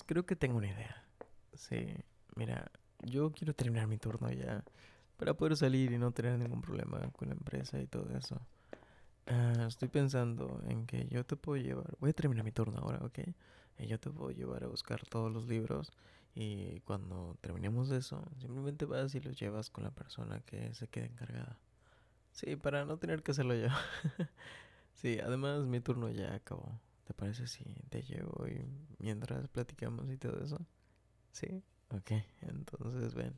Creo que tengo una idea. Sí, mira, yo quiero terminar mi turno ya para poder salir y no tener ningún problema con la empresa y todo eso. Ah, estoy pensando en que yo te puedo llevar. Voy a terminar mi turno ahora, ¿ok? Y eh, yo te puedo llevar a buscar todos los libros. Y cuando terminemos eso, simplemente vas y los llevas con la persona que se quede encargada. Sí, para no tener que hacerlo yo. sí, además mi turno ya acabó parece si te llevo y mientras platicamos y todo eso? Sí, ok, entonces ven.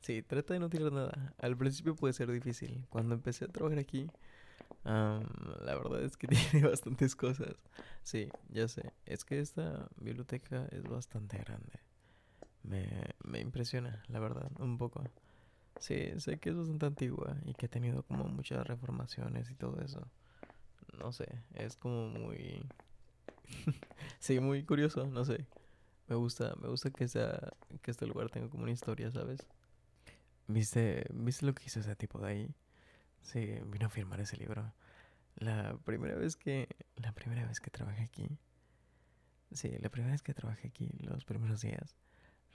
Sí, trata de no tirar nada. Al principio puede ser difícil. Cuando empecé a trabajar aquí, la verdad es que tiene bastantes cosas. Sí, ya sé. Es que esta biblioteca es bastante grande. Me, me impresiona, la verdad, un poco. Sí, sé que es bastante antigua y que ha tenido como muchas reformaciones y todo eso no sé, es como muy... sí, muy curioso, no sé. Me gusta, me gusta que sea que este lugar tenga como una historia, ¿sabes? ¿Viste, ¿Viste lo que hizo ese tipo de ahí? Sí, vino a firmar ese libro. La primera vez que la primera vez que trabajé aquí. Sí, la primera vez que trabajé aquí, los primeros días,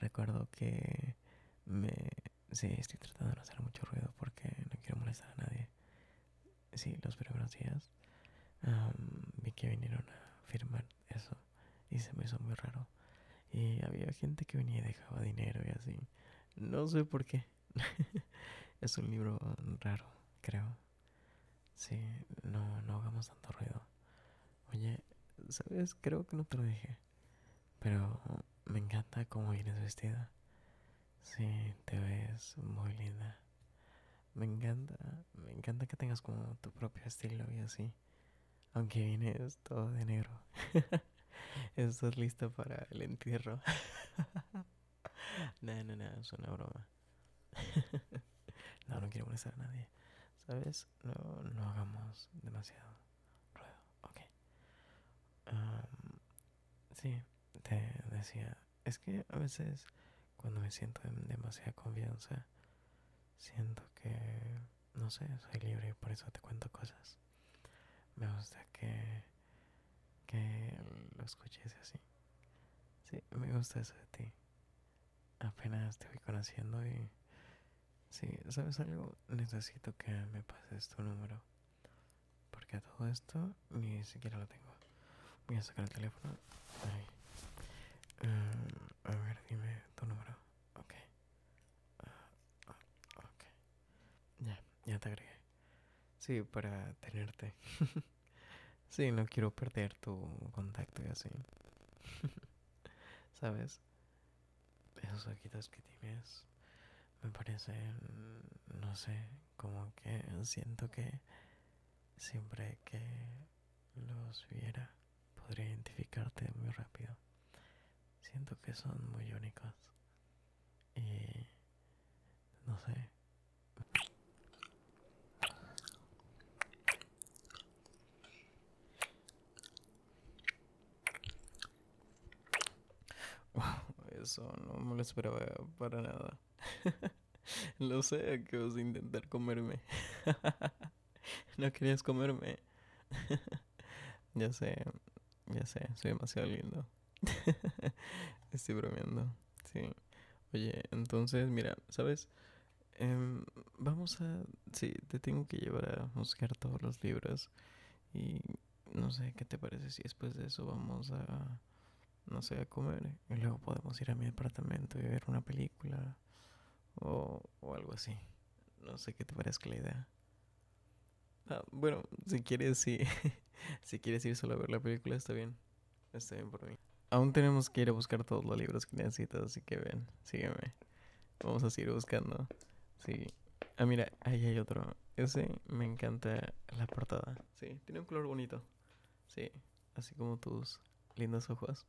recuerdo que me sí, estoy tratando de no hacer mucho ruido porque no quiero molestar a nadie. Sí, los primeros días vi que vinieron a firmar eso y se me hizo muy raro. Y había gente que venía y dejaba dinero y así. No sé por qué. es un libro raro, creo. Sí, no, no hagamos tanto ruido. Oye, ¿sabes? Creo que no te lo dije. Pero me encanta cómo vienes vestida. Sí, te ves muy linda. Me encanta, me encanta que tengas como tu propio estilo y así. Aunque vienes todo de negro. Estás listo para el entierro. no, no, no, es una broma. no, no quiero molestar a nadie. ¿Sabes? No, no hagamos demasiado ruido. Ok. Um, sí, te decía. Es que a veces cuando me siento en demasiada confianza, siento que, no sé, soy libre y por eso te cuento cosas. Escuché escuches así. Sí, me gusta eso de ti. Apenas te voy conociendo y... Sí, ¿sabes algo? Necesito que me pases tu número. Porque todo esto ni siquiera lo tengo. Voy a sacar el teléfono. Ah, a ver, dime tu número. Ok. Ah, ok. Ya, ya te agregué. Sí, para tenerte. Sí, no quiero perder tu contacto y así. ¿Sabes? Esos ojitos que tienes me parecen, no sé, como que siento que siempre que los viera podría identificarte muy rápido. Siento que son muy únicos. Y no sé, eso, no me lo esperaba para nada. lo sé que vas a intentar comerme. no querías comerme. ya sé, ya sé, soy demasiado lindo. Estoy bromeando, sí. Oye, entonces, mira, ¿sabes? Em, vamos a... Sí, te tengo que llevar a buscar todos los libros. Y no sé, ¿qué te parece si después de eso vamos a no sé, a comer. Y luego podemos ir a mi departamento y ver una película o, o algo así. No sé qué te parezca la idea. Ah, bueno, si quieres, sí. si quieres ir solo a ver la película, está bien. Está bien por mí. Aún tenemos que ir a buscar todos los libros que necesitas, así que ven, sígueme. Vamos a seguir buscando. Sí. Ah, mira, ahí hay otro. Ese me encanta la portada. Sí, tiene un color bonito. Sí, así como tus lindos ojos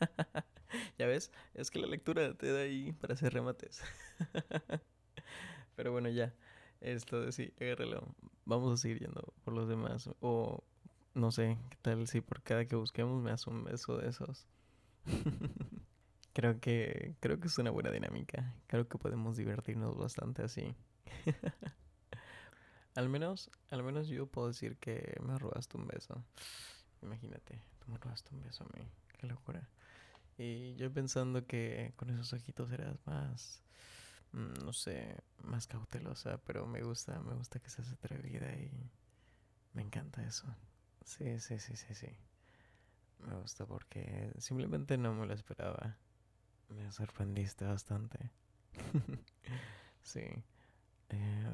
ya ves, es que la lectura te da ahí para hacer remates. Pero bueno, ya. Esto de sí, agárralo. Vamos a seguir yendo por los demás. O no sé, qué tal si por cada que busquemos me hace un beso de esos. creo que creo que es una buena dinámica. Creo que podemos divertirnos bastante así. al menos, al menos yo puedo decir que me robaste un beso. Imagínate, tú me robaste un beso a mí. Qué locura. Y yo pensando que con esos ojitos eras más, mm, no sé, más cautelosa, pero me gusta, me gusta que seas atrevida y me encanta eso. Sí, sí, sí, sí, sí. Me gusta porque simplemente no me lo esperaba. Me sorprendiste bastante. sí. Em,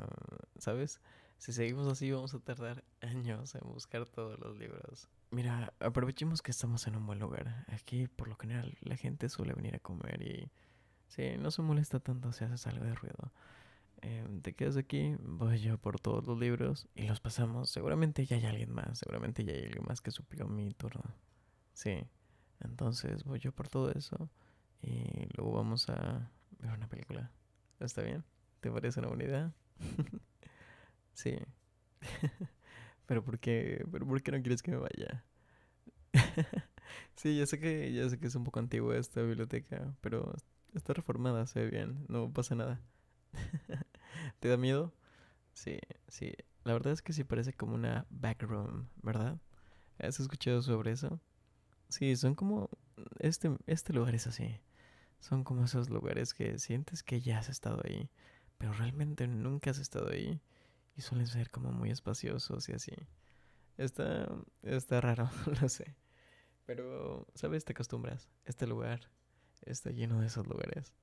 ¿Sabes? Si seguimos así vamos a tardar años en buscar todos los libros. Mira, aprovechemos que estamos en un buen lugar. Aquí por lo general la gente suele venir a comer y... Sí, no se molesta tanto si haces algo de ruido. Em, te quedas aquí, voy yo por todos los libros y los pasamos. Seguramente ya hay alguien más, seguramente ya hay alguien más que suplió mi turno. Sí, entonces voy yo por todo eso y luego vamos a ver una película. ¿Está bien? ¿Te parece una buena idea? Sí. pero ¿por qué? ¿Pero por qué no quieres que me vaya? sí, ya sé que ya sé que es un poco antigua esta biblioteca, pero está reformada, se ve bien, no pasa nada. ¿Te da miedo? Sí, sí. La verdad es que sí parece como una backroom, ¿verdad? ¿Has escuchado sobre eso? Sí, son como este este lugar es así. Son como esos lugares que sientes que ya has estado ahí, pero realmente nunca has estado ahí. Y suelen ser como muy espaciosos y así. Está, está raro, no sé. Pero, ¿sabes? Te acostumbras. Este lugar está lleno de esos lugares.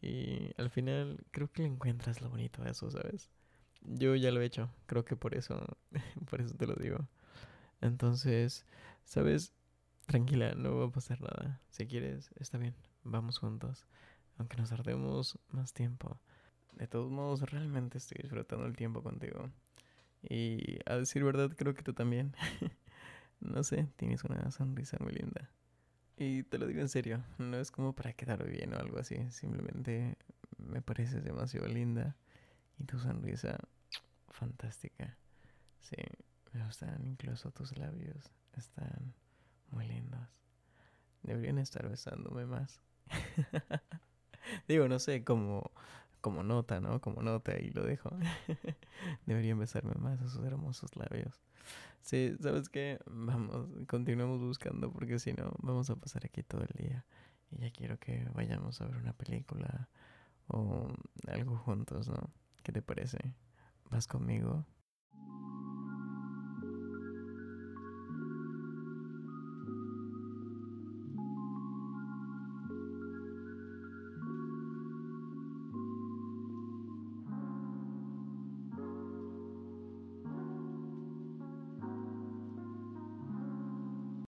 Y al final creo que le encuentras lo bonito a eso, ¿sabes? Yo ya lo he hecho, creo que por eso, por eso te lo digo. Entonces, ¿sabes? Tranquila, no va a pasar nada. Si quieres, está bien, vamos juntos. Aunque nos tardemos más tiempo, de todos modos, realmente estoy disfrutando el tiempo contigo. Y a decir verdad, creo que tú también. no sé, tienes una sonrisa muy linda. Y te lo digo en serio, no es como para quedar bien o algo así. Simplemente me pareces demasiado linda. Y tu sonrisa, fantástica. Sí, me gustan incluso tus labios. Están muy lindos. Deberían estar besándome más. Digo, no sé, como como nota, ¿no? Como nota, y lo dejo. Debería besarme más esos hermosos labios. Sí, ¿sabes qué? Vamos, Continuamos buscando porque si no, vamos a pasar aquí todo el día. Y ya quiero que vayamos a ver una película o algo juntos, ¿no? ¿Qué te parece? ¿Vas conmigo?